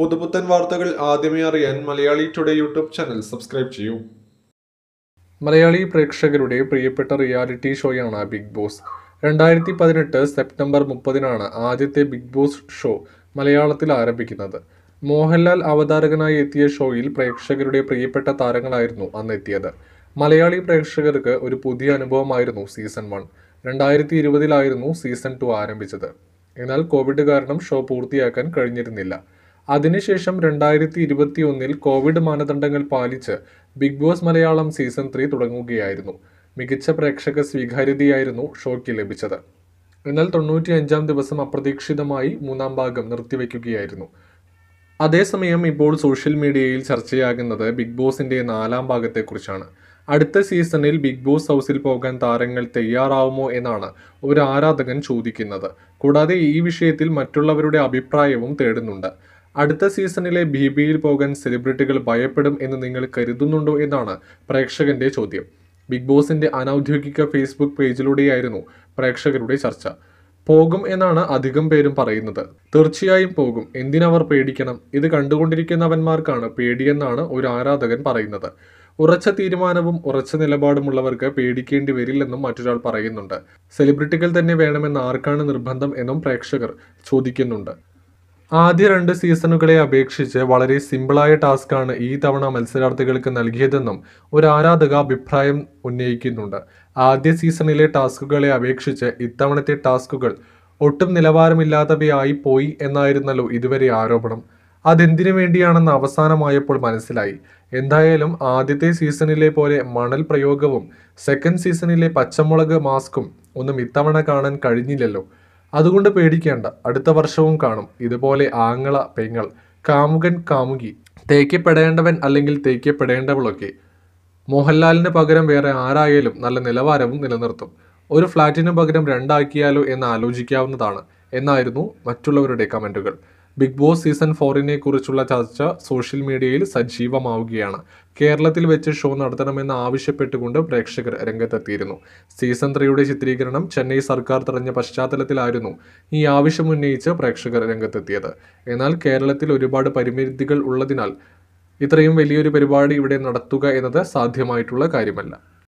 പുതുപുത്തൻ വാർത്തകൾ ആദ്യമേ അറിയാൻ Malayali today YouTube channel subscribe ചെയ്യൂ മലയാളി പ്രേക്ഷകരുടെ പ്രിയപ്പെട്ട റിയാലിറ്റി ഷോയാണ് ബിഗ് ബോസ് രണ്ടായിരത്തി പതിനെട്ട് സെപ്റ്റംബർ മുപ്പതിനാണ് ആദ്യത്തെ ബിഗ് ബോസ് ഷോ മലയാളത്തിൽ ആരംഭിക്കുന്നത് മോഹൻലാൽ അവതാരകനായി എത്തിയ ഷോയിൽ പ്രേക്ഷകരുടെ പ്രിയപ്പെട്ട താരങ്ങളായിരുന്നു അന്ന് എത്തിയത് മലയാളി പ്രേക്ഷകർക്ക് ഒരു പുതിയ അനുഭവമായിരുന്നു സീസൺ വൺ രണ്ടായിരത്തി ഇരുപതിലായിരുന്നു സീസൺ ടു ആരംഭിച്ചത് എന്നാൽ കോവിഡ് കാരണം ഷോ പൂർത്തിയാക്കാൻ കഴിഞ്ഞിരുന്നില്ല അതിനുശേഷം രണ്ടായിരത്തി ഇരുപത്തി ഒന്നിൽ കോവിഡ് മാനദണ്ഡങ്ങൾ പാലിച്ച് Bigg Boss Malayalam season three തുടങ്ങുകയായിരുന്നു മികച്ച പ്രേക്ഷക സ്വീകാര്യതയായിരുന്നു ഷോയ്ക്ക് ലഭിച്ചത് എന്നാൽ തൊണ്ണൂറ്റി അഞ്ചാം ദിവസം അപ്രതീക്ഷിതമായി മൂന്നാം ഭാഗം നിർത്തിവെക്കുകയായിരുന്നു അതേസമയം ഇപ്പോൾ സോഷ്യൽ മീഡിയയിൽ ചർച്ചയാകുന്നത് ബിഗ് ബോസിന്റെ നാലാം ഭാഗത്തെക്കുറിച്ചാണ് അടുത്ത സീസണിൽ ബിഗ് ബോസ് ഹൗസിൽ പോകാൻ താരങ്ങൾ തയ്യാറാവുമോ എന്നാണ് ഒരു ആരാധകൻ ചോദിക്കുന്നത് കൂടാതെ ഈ വിഷയത്തിൽ മറ്റുള്ളവരുടെ അഭിപ്രായവും തേടുന്നുണ്ട് അടുത്ത സീസണിലെ ബി ബിയിൽ പോകാൻ സെലിബ്രിറ്റികൾ ഭയപ്പെടും എന്ന് നിങ്ങൾ കരുതുന്നുണ്ടോ എന്നാണ് പ്രേക്ഷകന്റെ ചോദ്യം ബിഗ് ബോസിന്റെ അനൗദ്യോഗിക ഫേസ്ബുക്ക് പേജിലൂടെയായിരുന്നു പ്രേക്ഷകരുടെ ചർച്ച പോകും എന്നാണ് അധികം പേരും പറയുന്നത് തീർച്ചയായും പോകും എന്തിനവർ പേടിക്കണം ഇത് കണ്ടുകൊണ്ടിരിക്കുന്നവന്മാർക്കാണ് പേടിയെന്നാണ് ഒരു ആരാധകൻ പറയുന്നത് ഉറച്ച തീരുമാനവും ഉറച്ച നിലപാടുമുള്ളവർക്ക് പേടിക്കേണ്ടി വരില്ലെന്നും മറ്റൊരാൾ പറയുന്നുണ്ട് സെലിബ്രിറ്റികൾ തന്നെ വേണമെന്ന് ആർക്കാണ് നിർബന്ധം എന്നും പ്രേക്ഷകർ ചോദിക്കുന്നുണ്ട് ആദ്യ രണ്ട് സീസണുകളെ അപേക്ഷിച്ച് വളരെ സിമ്പിളായ ടാസ്ക്കാണ് ഈ തവണ മത്സരാർത്ഥികൾക്ക് നൽകിയതെന്നും ഒരു ആരാധക അഭിപ്രായം ഉന്നയിക്കുന്നുണ്ട് ആദ്യ സീസണിലെ ടാസ്കുകളെ അപേക്ഷിച്ച് ഇത്തവണത്തെ ടാസ്കുകൾ ഒട്ടും നിലവാരമില്ലാത്തവയായി പോയി എന്നായിരുന്നല്ലോ ഇതുവരെ ആരോപണം അതെന്തിനു വേണ്ടിയാണെന്ന് അവസാനമായപ്പോൾ മനസ്സിലായി എന്തായാലും ആദ്യത്തെ സീസണിലെ പോലെ മണൽ പ്രയോഗവും സെക്കൻഡ് സീസണിലെ പച്ചമുളക് മാസ്കും ഒന്നും ഇത്തവണ കാണാൻ കഴിഞ്ഞില്ലല്ലോ അതുകൊണ്ട് പേടിക്കേണ്ട അടുത്ത വർഷവും കാണും ഇതുപോലെ ആങ്ങള പെങ്ങൾ കാമുകൻ കാമുകി തേക്കപ്പെടേണ്ടവൻ അല്ലെങ്കിൽ തേക്കപ്പെടേണ്ടവളൊക്കെ മോഹൻലാലിന് പകരം വേറെ ആരായാലും നല്ല നിലവാരവും നിലനിർത്തും ഒരു ഫ്ലാറ്റിനു പകരം രണ്ടാക്കിയാലോ എന്ന് ആലോചിക്കാവുന്നതാണ് എന്നായിരുന്നു മറ്റുള്ളവരുടെ കമൻറ്റുകൾ ബിഗ് ബോസ് സീസൺ ഫോറിനെ കുറിച്ചുള്ള ചർച്ച സോഷ്യൽ മീഡിയയിൽ സജീവമാവുകയാണ് കേരളത്തിൽ വെച്ച് ഷോ നടത്തണമെന്ന് ആവശ്യപ്പെട്ടുകൊണ്ട് പ്രേക്ഷകർ രംഗത്തെത്തിയിരുന്നു സീസൺ ത്രീയുടെ ചിത്രീകരണം ചെന്നൈ സർക്കാർ തടഞ്ഞ പശ്ചാത്തലത്തിലായിരുന്നു ഈ ആവശ്യം ഉന്നയിച്ച് പ്രേക്ഷകർ രംഗത്തെത്തിയത് എന്നാൽ കേരളത്തിൽ ഒരുപാട് പരിമിതികൾ ഉള്ളതിനാൽ ഇത്രയും വലിയൊരു പരിപാടി ഇവിടെ നടത്തുക എന്നത് സാധ്യമായിട്ടുള്ള കാര്യമല്ല